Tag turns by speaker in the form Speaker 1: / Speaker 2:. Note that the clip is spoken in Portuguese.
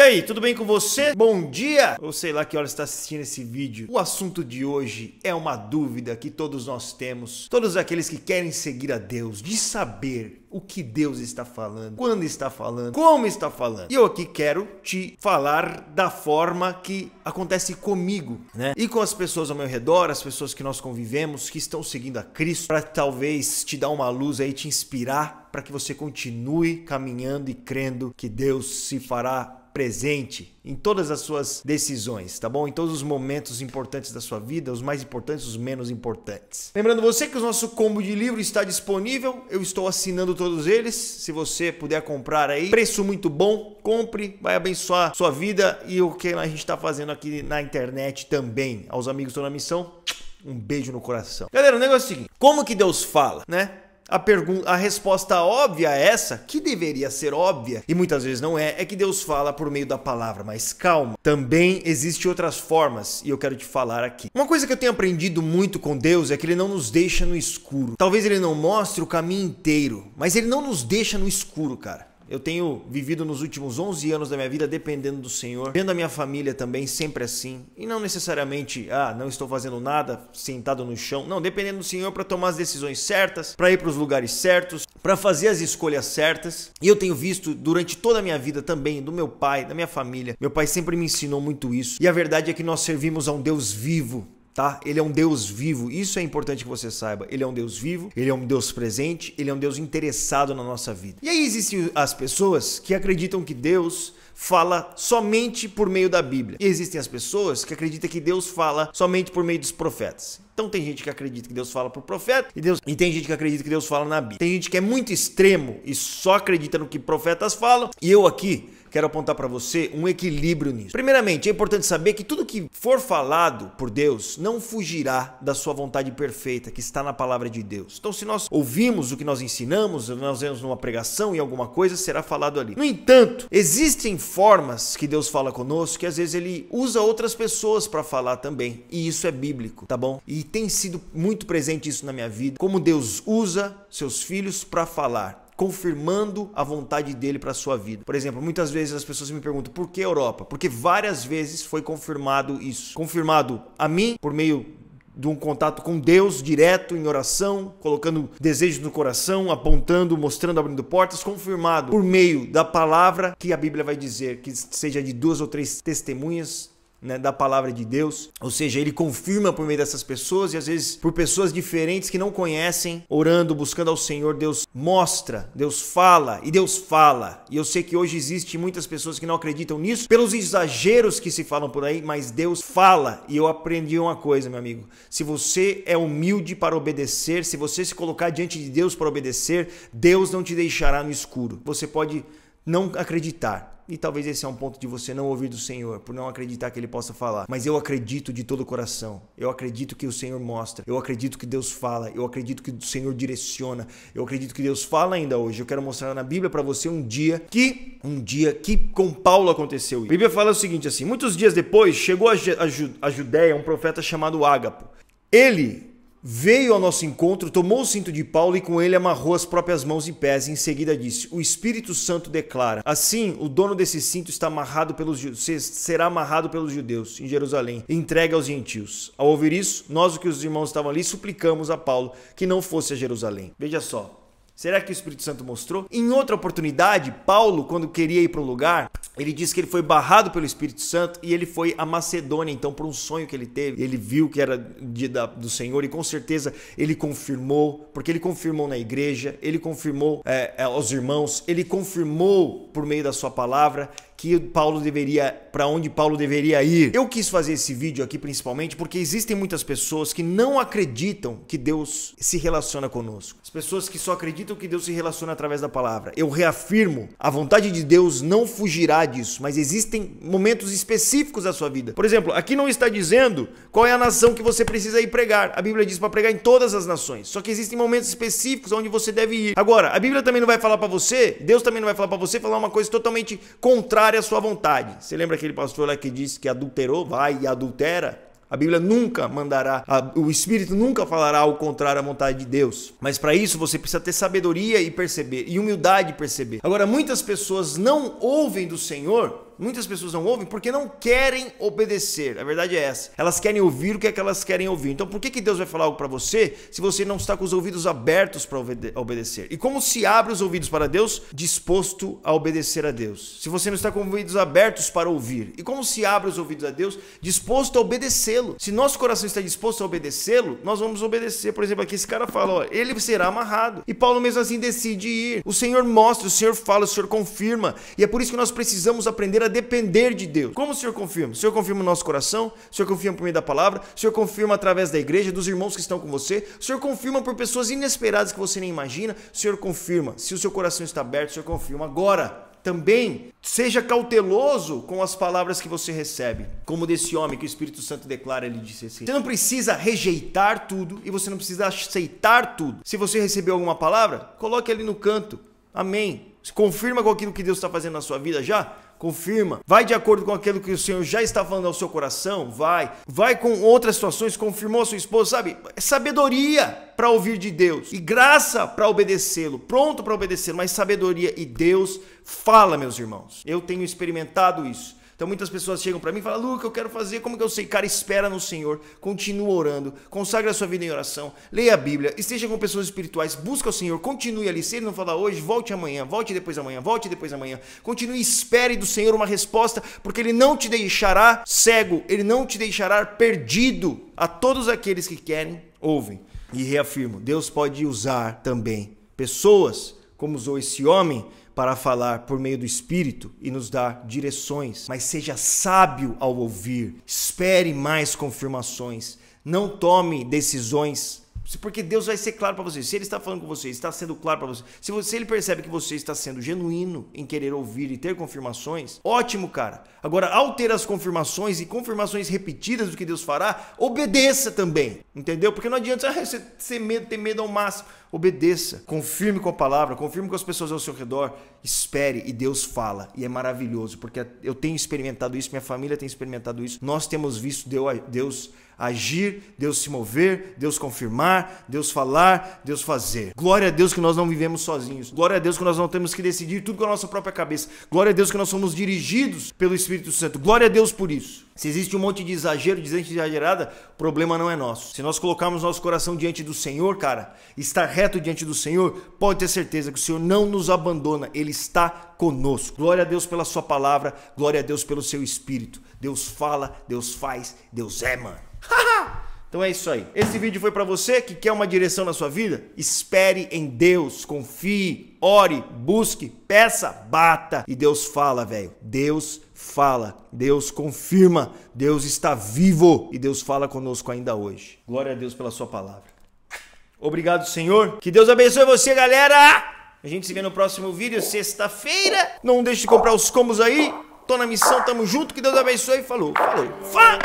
Speaker 1: E aí, tudo bem com você? Bom dia! Ou sei lá que hora está assistindo esse vídeo. O assunto de hoje é uma dúvida que todos nós temos, todos aqueles que querem seguir a Deus, de saber o que Deus está falando, quando está falando, como está falando. E eu aqui quero te falar da forma que acontece comigo, né? E com as pessoas ao meu redor, as pessoas que nós convivemos, que estão seguindo a Cristo, para talvez te dar uma luz aí, te inspirar para que você continue caminhando e crendo que Deus se fará presente em todas as suas decisões, tá bom? Em todos os momentos importantes da sua vida, os mais importantes, os menos importantes. Lembrando você que o nosso combo de livro está disponível, eu estou assinando todos eles. Se você puder comprar aí, preço muito bom, compre, vai abençoar sua vida e o que a gente está fazendo aqui na internet também. Aos amigos que estão na missão, um beijo no coração. Galera, o negócio é o seguinte: como que Deus fala, né? A, a resposta óbvia a é essa, que deveria ser óbvia e muitas vezes não é, é que Deus fala por meio da palavra, mas calma, também existem outras formas e eu quero te falar aqui. Uma coisa que eu tenho aprendido muito com Deus é que ele não nos deixa no escuro. Talvez ele não mostre o caminho inteiro, mas ele não nos deixa no escuro, cara. Eu tenho vivido nos últimos 11 anos da minha vida dependendo do Senhor, vendo a minha família também sempre assim, e não necessariamente, ah, não estou fazendo nada, sentado no chão, não, dependendo do Senhor para tomar as decisões certas, para ir para os lugares certos, para fazer as escolhas certas. E eu tenho visto durante toda a minha vida também, do meu pai, da minha família, meu pai sempre me ensinou muito isso, e a verdade é que nós servimos a um Deus vivo tá? Ele é um Deus vivo, isso é importante que você saiba. Ele é um Deus vivo, ele é um Deus presente, ele é um Deus interessado na nossa vida. E aí existem as pessoas que acreditam que Deus fala somente por meio da Bíblia. E existem as pessoas que acreditam que Deus fala somente por meio dos profetas. Então tem gente que acredita que Deus fala pro profeta e Deus e tem gente que acredita que Deus fala na Bíblia. Tem gente que é muito extremo e só acredita no que profetas falam. E eu aqui quero apontar para você um equilíbrio nisso. Primeiramente, é importante saber que tudo que for falado por Deus não fugirá da sua vontade perfeita que está na palavra de Deus. Então, se nós ouvimos o que nós ensinamos, nós vemos numa pregação e alguma coisa será falado ali. No entanto, existem formas que Deus fala conosco que às vezes ele usa outras pessoas para falar também, e isso é bíblico, tá bom? E tem sido muito presente isso na minha vida, como Deus usa seus filhos para falar confirmando a vontade dele para sua vida. Por exemplo, muitas vezes as pessoas me perguntam por que Europa? Porque várias vezes foi confirmado isso. Confirmado a mim por meio de um contato com Deus direto em oração, colocando desejos no coração, apontando, mostrando, abrindo portas, confirmado por meio da palavra que a Bíblia vai dizer que seja de duas ou três testemunhas né, da palavra de Deus. Ou seja, ele confirma por meio dessas pessoas e às vezes por pessoas diferentes que não conhecem, orando, buscando ao Senhor, Deus mostra, Deus fala e Deus fala. E eu sei que hoje existe muitas pessoas que não acreditam nisso pelos exageros que se falam por aí, mas Deus fala. E eu aprendi uma coisa, meu amigo. Se você é humilde para obedecer, se você se colocar diante de Deus para obedecer, Deus não te deixará no escuro. Você pode não acreditar. E talvez esse é um ponto de você não ouvir do Senhor, por não acreditar que Ele possa falar. Mas eu acredito de todo o coração. Eu acredito que o Senhor mostra. Eu acredito que Deus fala. Eu acredito que o Senhor direciona. Eu acredito que Deus fala ainda hoje. Eu quero mostrar na Bíblia para você um dia que, um dia que com Paulo aconteceu. A Bíblia fala o seguinte assim: muitos dias depois chegou a, Ju, a Judéia um profeta chamado Ágapo. Ele Veio ao nosso encontro, tomou o cinto de Paulo e com ele amarrou as próprias mãos e pés. E em seguida disse: O Espírito Santo declara: Assim, o dono desse cinto está amarrado pelos será amarrado pelos judeus em Jerusalém, e entregue aos gentios. Ao ouvir isso, nós, o que os irmãos estavam ali, suplicamos a Paulo que não fosse a Jerusalém. Veja só, Será que o Espírito Santo mostrou? Em outra oportunidade, Paulo, quando queria ir para um lugar, ele diz que ele foi barrado pelo Espírito Santo e ele foi a Macedônia, então, por um sonho que ele teve. Ele viu que era de, da, do Senhor e com certeza ele confirmou, porque ele confirmou na igreja, ele confirmou é, é aos irmãos, ele confirmou por meio da sua palavra que Paulo deveria, para onde Paulo deveria ir. Eu quis fazer esse vídeo aqui principalmente porque existem muitas pessoas que não acreditam que Deus se relaciona conosco. As pessoas que só acreditam que Deus se relaciona através da palavra. Eu reafirmo, a vontade de Deus não fugirá disso, mas existem momentos específicos da sua vida. Por exemplo, aqui não está dizendo qual é a nação que você precisa ir pregar. A Bíblia diz para pregar em todas as nações. Só que existem momentos específicos onde você deve ir. Agora, a Bíblia também não vai falar para você, Deus também não vai falar para você falar uma coisa totalmente contrária contrária à sua vontade. Você lembra aquele pastor lá que disse que adulterou, vai e adultera? A Bíblia nunca mandará, a, o Espírito nunca falará ao contrário à vontade de Deus. Mas para isso você precisa ter sabedoria e perceber, e humildade perceber. Agora, muitas pessoas não ouvem do Senhor Muitas pessoas não ouvem porque não querem obedecer. A verdade é essa. Elas querem ouvir o que é que elas querem ouvir. Então, por que, que Deus vai falar algo para você se você não está com os ouvidos abertos para obede obedecer? E como se abre os ouvidos para Deus? Disposto a obedecer a Deus. Se você não está com os ouvidos abertos para ouvir. E como se abre os ouvidos a Deus? Disposto a obedecê-lo. Se nosso coração está disposto a obedecê-lo, nós vamos obedecer. Por exemplo, aqui esse cara fala, ó, ele será amarrado. E Paulo mesmo assim decide ir. O Senhor mostra, o Senhor fala, o Senhor confirma. E é por isso que nós precisamos aprender a depender de Deus. Como o Senhor confirma? O Senhor confirma o nosso coração, o Senhor confirma por meio da palavra, o Senhor confirma através da igreja, dos irmãos que estão com você, o Senhor confirma por pessoas inesperadas que você nem imagina, o Senhor confirma. Se o seu coração está aberto, o Senhor confirma agora também seja cauteloso com as palavras que você recebe, como desse homem que o Espírito Santo declara, ele disse assim: Você não precisa rejeitar tudo e você não precisa aceitar tudo. Se você recebeu alguma palavra, coloque ali no canto. Amém. Confirma com aquilo que Deus está fazendo na sua vida já confirma. Vai de acordo com aquilo que o Senhor já está falando ao seu coração, vai. Vai com outras situações, confirmou a sua esposa, sabe? É sabedoria para ouvir de Deus e graça para obedecê-lo, pronto para obedecê-lo, mas sabedoria e Deus fala, meus irmãos. Eu tenho experimentado isso. Então muitas pessoas chegam para mim e falam: Luca, eu quero fazer, como que eu sei? Cara, espera no Senhor, continua orando, consagra a sua vida em oração, leia a Bíblia, esteja com pessoas espirituais, busca o Senhor, continue ali. Se ele não falar hoje, volte amanhã, volte depois amanhã, volte depois amanhã. Continue, espere do Senhor uma resposta, porque ele não te deixará cego, ele não te deixará perdido. A todos aqueles que querem, ouvem. E reafirmo: Deus pode usar também pessoas como usou esse homem para falar por meio do Espírito e nos dar direções, mas seja sábio ao ouvir, espere mais confirmações, não tome decisões porque Deus vai ser claro para você. Se Ele está falando com você, está sendo claro para você. Se você ele percebe que você está sendo genuíno em querer ouvir e ter confirmações, ótimo, cara. Agora, ao ter as confirmações e confirmações repetidas do que Deus fará, obedeça também, entendeu? Porque não adianta ah, você ter medo, ter medo ao máximo. Obedeça, confirme com a palavra, confirme com as pessoas ao seu redor, espere e Deus fala. E é maravilhoso, porque eu tenho experimentado isso, minha família tem experimentado isso. Nós temos visto Deus agir, Deus se mover, Deus confirmar, Deus falar, Deus fazer. Glória a Deus que nós não vivemos sozinhos. Glória a Deus que nós não temos que decidir tudo com a nossa própria cabeça. Glória a Deus que nós somos dirigidos pelo Espírito Santo. Glória a Deus por isso. Se existe um monte de exagero, de gente exagerada, o problema não é nosso. Se nós colocarmos nosso coração diante do Senhor, cara, estar reto diante do Senhor, pode ter certeza que o Senhor não nos abandona, Ele está conosco. Glória a Deus pela Sua palavra, glória a Deus pelo Seu Espírito. Deus fala, Deus faz, Deus é, mano. Então é isso aí. Esse vídeo foi para você que quer uma direção na sua vida? Espere em Deus, confie, ore, busque, peça, bata. E Deus fala, velho. Deus fala, Deus confirma, Deus está vivo e Deus fala conosco ainda hoje. Glória a Deus pela sua palavra. Obrigado, Senhor. Que Deus abençoe você, galera. A gente se vê no próximo vídeo, sexta-feira. Não deixe de comprar os combos aí. Tô na missão, tamo junto. Que Deus abençoe. Falou, falou. Fala.